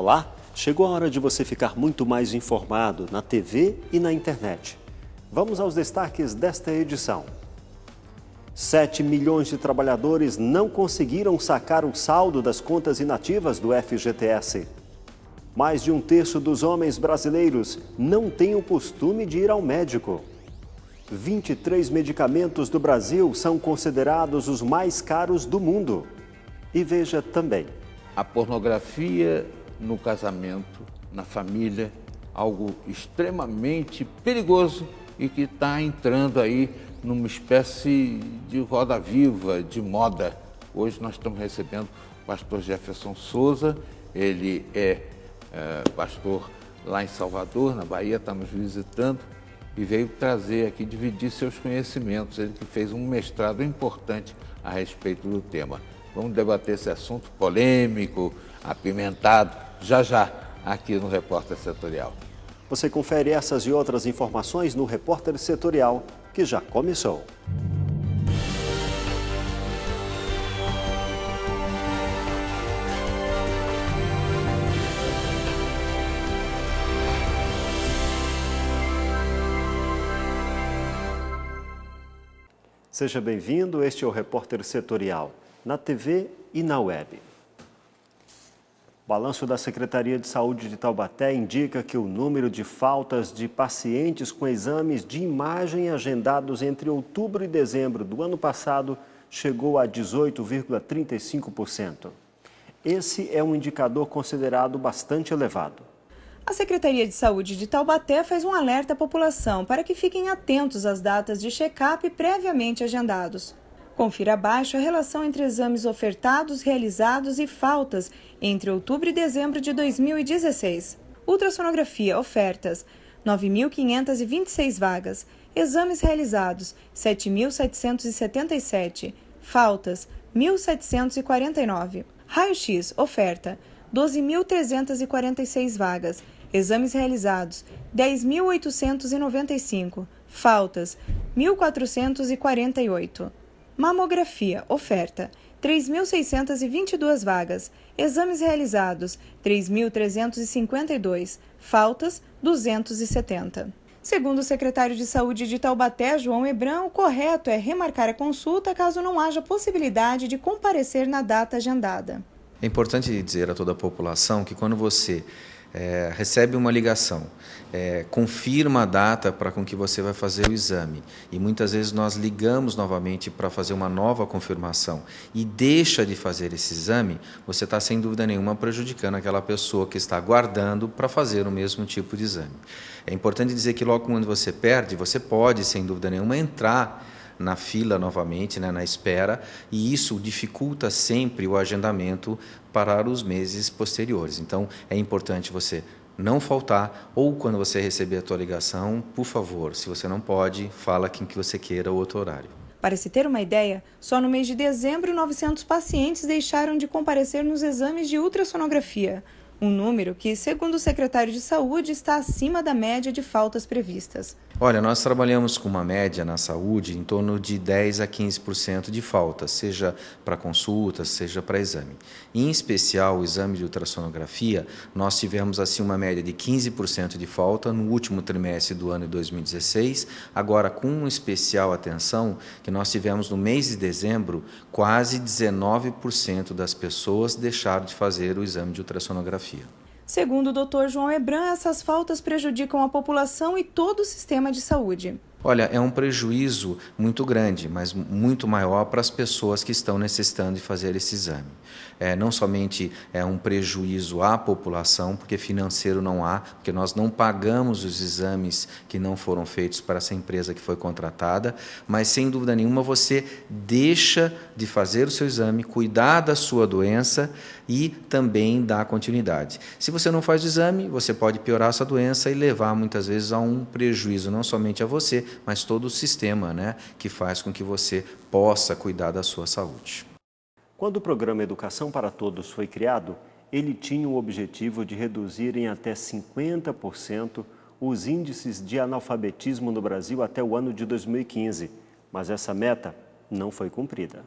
Olá, chegou a hora de você ficar muito mais informado na TV e na internet. Vamos aos destaques desta edição. 7 milhões de trabalhadores não conseguiram sacar o saldo das contas inativas do FGTS. Mais de um terço dos homens brasileiros não tem o costume de ir ao médico. 23 medicamentos do Brasil são considerados os mais caros do mundo. E veja também: a pornografia no casamento, na família, algo extremamente perigoso e que está entrando aí numa espécie de roda viva, de moda. Hoje nós estamos recebendo o pastor Jefferson Souza, ele é, é pastor lá em Salvador, na Bahia, está nos visitando e veio trazer aqui, dividir seus conhecimentos. Ele que fez um mestrado importante a respeito do tema. Vamos debater esse assunto polêmico, apimentado, já já aqui no Repórter Setorial. Você confere essas e outras informações no Repórter Setorial, que já começou. Seja bem-vindo, este é o Repórter Setorial, na TV e na web. O balanço da Secretaria de Saúde de Taubaté indica que o número de faltas de pacientes com exames de imagem agendados entre outubro e dezembro do ano passado chegou a 18,35%. Esse é um indicador considerado bastante elevado. A Secretaria de Saúde de Taubaté faz um alerta à população para que fiquem atentos às datas de check-up previamente agendados. Confira abaixo a relação entre exames ofertados, realizados e faltas entre outubro e dezembro de 2016. Ultrassonografia, ofertas, 9.526 vagas. Exames realizados, 7.777. Faltas, 1.749. Raio-X, oferta, 12.346 vagas. Exames realizados, 10.895. Faltas, 1.448. Mamografia, oferta: 3.622 vagas. Exames realizados: 3.352. Faltas: 270. Segundo o secretário de Saúde de Taubaté, João Ebrão, o correto é remarcar a consulta caso não haja possibilidade de comparecer na data agendada. É importante dizer a toda a população que quando você é, recebe uma ligação, é, confirma a data para com que você vai fazer o exame. E muitas vezes nós ligamos novamente para fazer uma nova confirmação e deixa de fazer esse exame, você está sem dúvida nenhuma prejudicando aquela pessoa que está aguardando para fazer o mesmo tipo de exame. É importante dizer que logo quando você perde, você pode, sem dúvida nenhuma, entrar na fila novamente, né, na espera, e isso dificulta sempre o agendamento para os meses posteriores. Então, é importante você não faltar ou quando você receber a tua ligação, por favor, se você não pode, fala quem que você queira o outro horário. Para se ter uma ideia, só no mês de dezembro 900 pacientes deixaram de comparecer nos exames de ultrassonografia, um número que, segundo o secretário de Saúde, está acima da média de faltas previstas. Olha, nós trabalhamos com uma média na saúde em torno de 10 a 15% de falta, seja para consulta, seja para exame. Em especial, o exame de ultrassonografia, nós tivemos assim uma média de 15% de falta no último trimestre do ano de 2016, agora com especial atenção que nós tivemos no mês de dezembro, quase 19% das pessoas deixaram de fazer o exame de ultrassonografia. Segundo o Dr. João Ebran, essas faltas prejudicam a população e todo o sistema de saúde. Olha, é um prejuízo muito grande, mas muito maior para as pessoas que estão necessitando de fazer esse exame. É, não somente é um prejuízo à população, porque financeiro não há, porque nós não pagamos os exames que não foram feitos para essa empresa que foi contratada, mas sem dúvida nenhuma você deixa de fazer o seu exame, cuidar da sua doença e também dar continuidade. Se você não faz o exame, você pode piorar sua doença e levar muitas vezes a um prejuízo, não somente a você, mas todo o sistema né, que faz com que você possa cuidar da sua saúde. Quando o programa Educação para Todos foi criado, ele tinha o objetivo de reduzir em até 50% os índices de analfabetismo no Brasil até o ano de 2015, mas essa meta não foi cumprida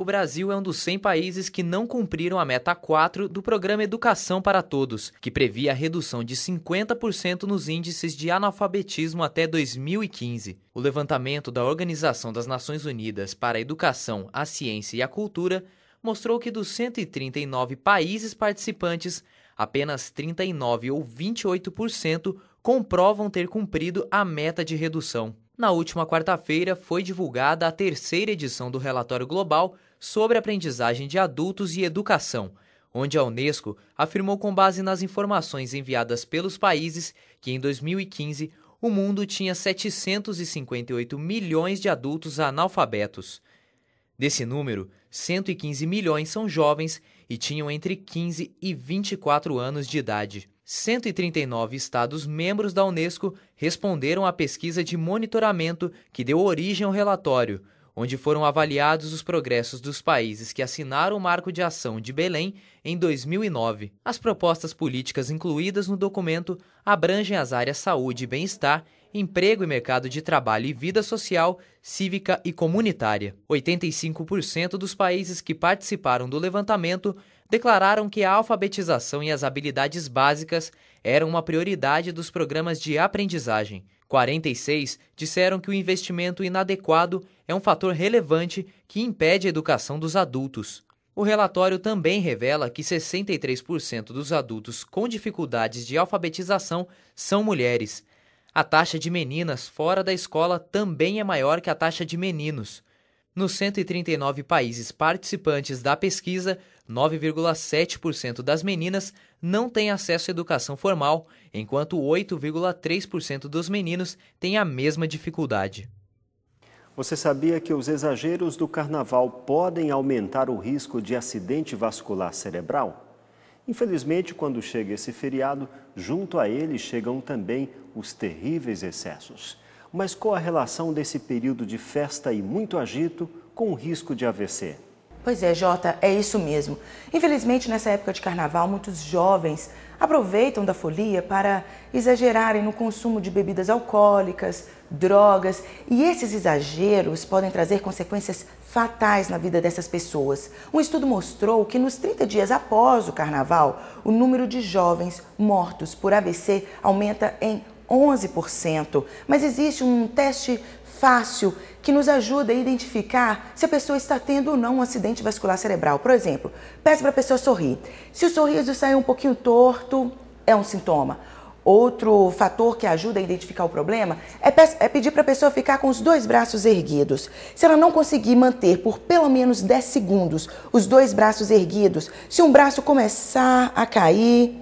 o Brasil é um dos 100 países que não cumpriram a meta 4 do programa Educação para Todos, que previa a redução de 50% nos índices de analfabetismo até 2015. O levantamento da Organização das Nações Unidas para a Educação, a Ciência e a Cultura mostrou que dos 139 países participantes, apenas 39 ou 28% comprovam ter cumprido a meta de redução. Na última quarta-feira, foi divulgada a terceira edição do relatório global sobre aprendizagem de adultos e educação, onde a Unesco afirmou com base nas informações enviadas pelos países que em 2015 o mundo tinha 758 milhões de adultos analfabetos. Desse número, 115 milhões são jovens e tinham entre 15 e 24 anos de idade. 139 estados membros da Unesco responderam à pesquisa de monitoramento que deu origem ao relatório, onde foram avaliados os progressos dos países que assinaram o Marco de Ação de Belém em 2009. As propostas políticas incluídas no documento abrangem as áreas saúde e bem-estar, emprego e mercado de trabalho e vida social, cívica e comunitária. 85% dos países que participaram do levantamento declararam que a alfabetização e as habilidades básicas eram uma prioridade dos programas de aprendizagem. 46 disseram que o investimento inadequado é um fator relevante que impede a educação dos adultos. O relatório também revela que 63% dos adultos com dificuldades de alfabetização são mulheres. A taxa de meninas fora da escola também é maior que a taxa de meninos. Nos 139 países participantes da pesquisa, 9,7% das meninas não têm acesso à educação formal, enquanto 8,3% dos meninos têm a mesma dificuldade. Você sabia que os exageros do carnaval podem aumentar o risco de acidente vascular cerebral? Infelizmente, quando chega esse feriado, junto a ele chegam também os terríveis excessos. Mas qual a relação desse período de festa e muito agito com o risco de AVC? Pois é, Jota, é isso mesmo. Infelizmente, nessa época de carnaval, muitos jovens aproveitam da folia para exagerarem no consumo de bebidas alcoólicas, drogas, e esses exageros podem trazer consequências fatais na vida dessas pessoas. Um estudo mostrou que nos 30 dias após o carnaval, o número de jovens mortos por AVC aumenta em 11%. Mas existe um teste fácil que nos ajuda a identificar se a pessoa está tendo ou não um acidente vascular cerebral. Por exemplo, peça para a pessoa sorrir. Se o sorriso sair um pouquinho torto, é um sintoma. Outro fator que ajuda a identificar o problema é, pe é pedir para a pessoa ficar com os dois braços erguidos. Se ela não conseguir manter por pelo menos 10 segundos os dois braços erguidos, se um braço começar a cair,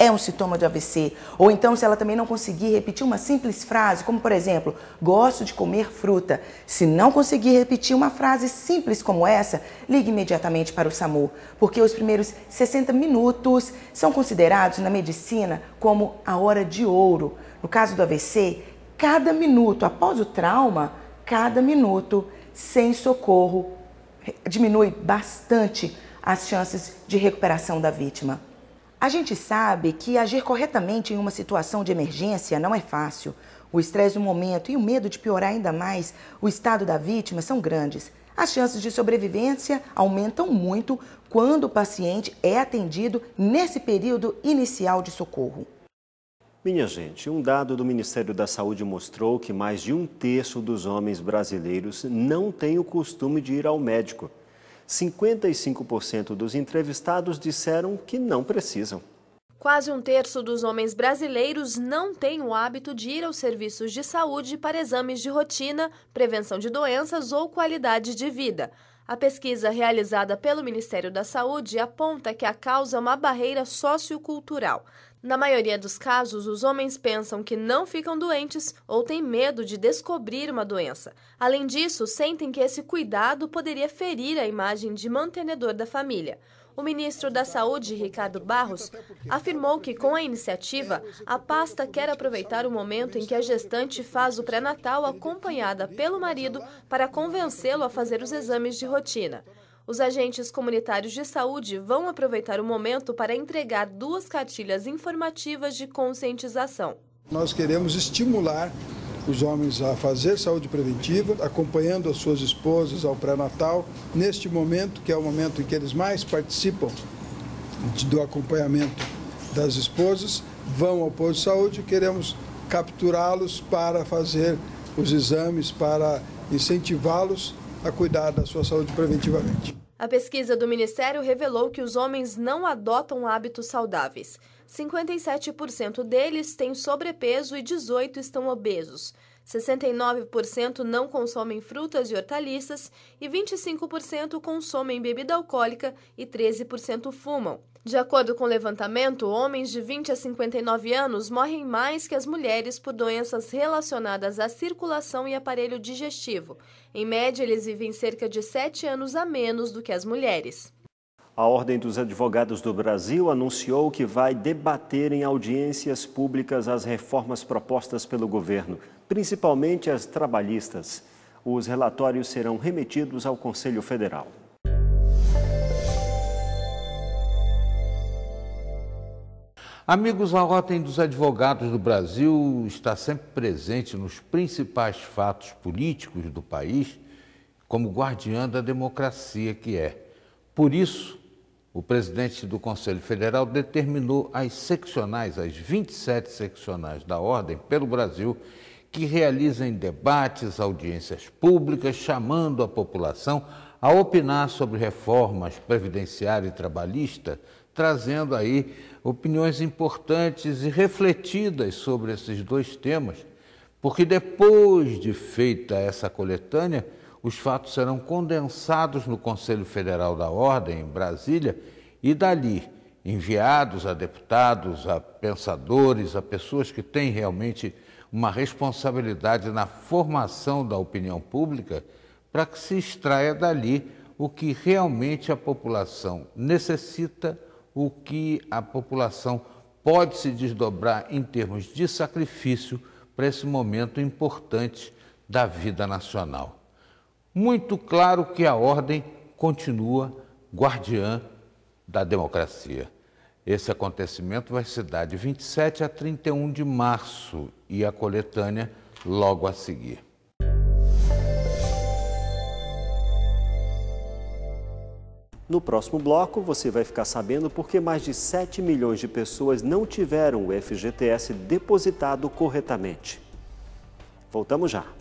é um sintoma de AVC. Ou então, se ela também não conseguir repetir uma simples frase, como por exemplo, gosto de comer fruta. Se não conseguir repetir uma frase simples como essa, ligue imediatamente para o SAMU, porque os primeiros 60 minutos são considerados na medicina como a hora de ouro. No caso do AVC, cada minuto após o trauma, cada minuto sem socorro diminui bastante as chances de recuperação da vítima. A gente sabe que agir corretamente em uma situação de emergência não é fácil. O estresse do momento e o medo de piorar ainda mais o estado da vítima são grandes. As chances de sobrevivência aumentam muito quando o paciente é atendido nesse período inicial de socorro. Minha gente, um dado do Ministério da Saúde mostrou que mais de um terço dos homens brasileiros não tem o costume de ir ao médico. 55% dos entrevistados disseram que não precisam. Quase um terço dos homens brasileiros não tem o hábito de ir aos serviços de saúde para exames de rotina, prevenção de doenças ou qualidade de vida. A pesquisa realizada pelo Ministério da Saúde aponta que a causa é uma barreira sociocultural. Na maioria dos casos, os homens pensam que não ficam doentes ou têm medo de descobrir uma doença. Além disso, sentem que esse cuidado poderia ferir a imagem de mantenedor da família. O ministro da Saúde, Ricardo Barros, afirmou que com a iniciativa, a pasta quer aproveitar o momento em que a gestante faz o pré-natal acompanhada pelo marido para convencê-lo a fazer os exames de rotina. Os agentes comunitários de saúde vão aproveitar o momento para entregar duas cartilhas informativas de conscientização. Nós queremos estimular os homens a fazer saúde preventiva, acompanhando as suas esposas ao pré-natal, neste momento, que é o momento em que eles mais participam do acompanhamento das esposas, vão ao posto de saúde e queremos capturá-los para fazer os exames, para incentivá-los a cuidar da sua saúde preventivamente. A pesquisa do Ministério revelou que os homens não adotam hábitos saudáveis. 57% deles têm sobrepeso e 18% estão obesos. 69% não consomem frutas e hortaliças e 25% consomem bebida alcoólica e 13% fumam. De acordo com o levantamento, homens de 20 a 59 anos morrem mais que as mulheres por doenças relacionadas à circulação e aparelho digestivo. Em média, eles vivem cerca de 7 anos a menos do que as mulheres. A Ordem dos Advogados do Brasil anunciou que vai debater em audiências públicas as reformas propostas pelo governo, principalmente as trabalhistas. Os relatórios serão remetidos ao Conselho Federal. Amigos, a Ordem dos Advogados do Brasil está sempre presente nos principais fatos políticos do país, como guardiã da democracia que é. Por isso, o presidente do Conselho Federal determinou as seccionais, as 27 seccionais da Ordem pelo Brasil, que realizem debates, audiências públicas, chamando a população a opinar sobre reformas previdenciária e trabalhista, trazendo aí opiniões importantes e refletidas sobre esses dois temas, porque depois de feita essa coletânea, os fatos serão condensados no Conselho Federal da Ordem, em Brasília, e dali enviados a deputados, a pensadores, a pessoas que têm realmente uma responsabilidade na formação da opinião pública, para que se extraia dali o que realmente a população necessita o que a população pode se desdobrar em termos de sacrifício para esse momento importante da vida nacional. Muito claro que a ordem continua guardiã da democracia. Esse acontecimento vai se dar de 27 a 31 de março e a coletânea logo a seguir. No próximo bloco, você vai ficar sabendo por que mais de 7 milhões de pessoas não tiveram o FGTS depositado corretamente. Voltamos já.